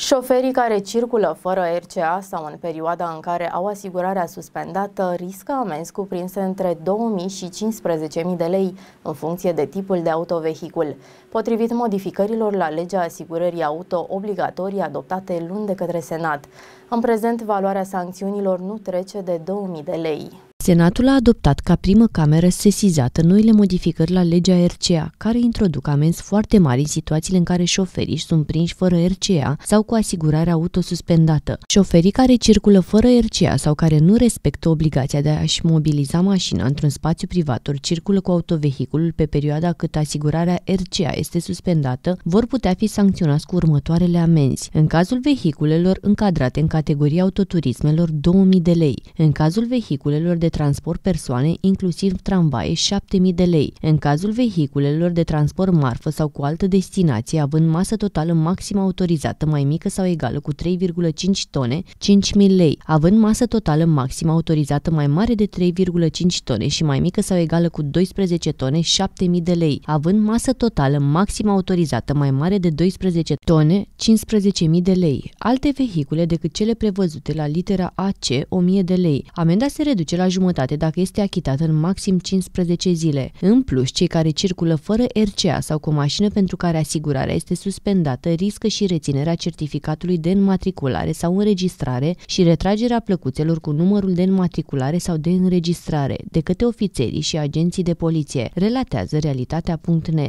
Șoferii care circulă fără RCA sau în perioada în care au asigurarea suspendată riscă amenzi cuprinse între 2.000 și 15.000 de lei în funcție de tipul de autovehicul, potrivit modificărilor la legea asigurării auto obligatorii adoptate luni de către Senat. În prezent, valoarea sancțiunilor nu trece de 2.000 de lei. Senatul a adoptat ca primă cameră sesizată noile modificări la legea RCA, care introduc amenzi foarte mari în situațiile în care șoferii sunt prinși fără RCA sau cu asigurarea autosuspendată. Șoferii care circulă fără RCA sau care nu respectă obligația de a-și mobiliza mașina într-un spațiu privat ori circulă cu autovehiculul pe perioada cât asigurarea RCA este suspendată, vor putea fi sancționați cu următoarele amenzi. În cazul vehiculelor încadrate în categoria autoturismelor 2000 de lei, în cazul vehiculelor de transport persoane, inclusiv tramvaie, 7.000 de lei. În cazul vehiculelor de transport marfă sau cu altă destinație, având masă totală maximă autorizată mai mică sau egală cu 3,5 tone, 5.000 lei. Având masă totală maximă autorizată mai mare de 3,5 tone și mai mică sau egală cu 12 tone, 7.000 de lei. Având masă totală maximă autorizată mai mare de 12 tone, 15.000 de lei. Alte vehicule decât cele prevăzute la litera AC, 1.000 de lei. Amenda se reduce la jumătate jumătate dacă este achitat în maxim 15 zile. În plus, cei care circulă fără RCA sau cu o mașină pentru care asigurarea este suspendată riscă și reținerea certificatului de înmatriculare sau înregistrare și retragerea plăcuțelor cu numărul de înmatriculare sau de înregistrare de către ofițerii și agenții de poliție, relatează realitatea.net.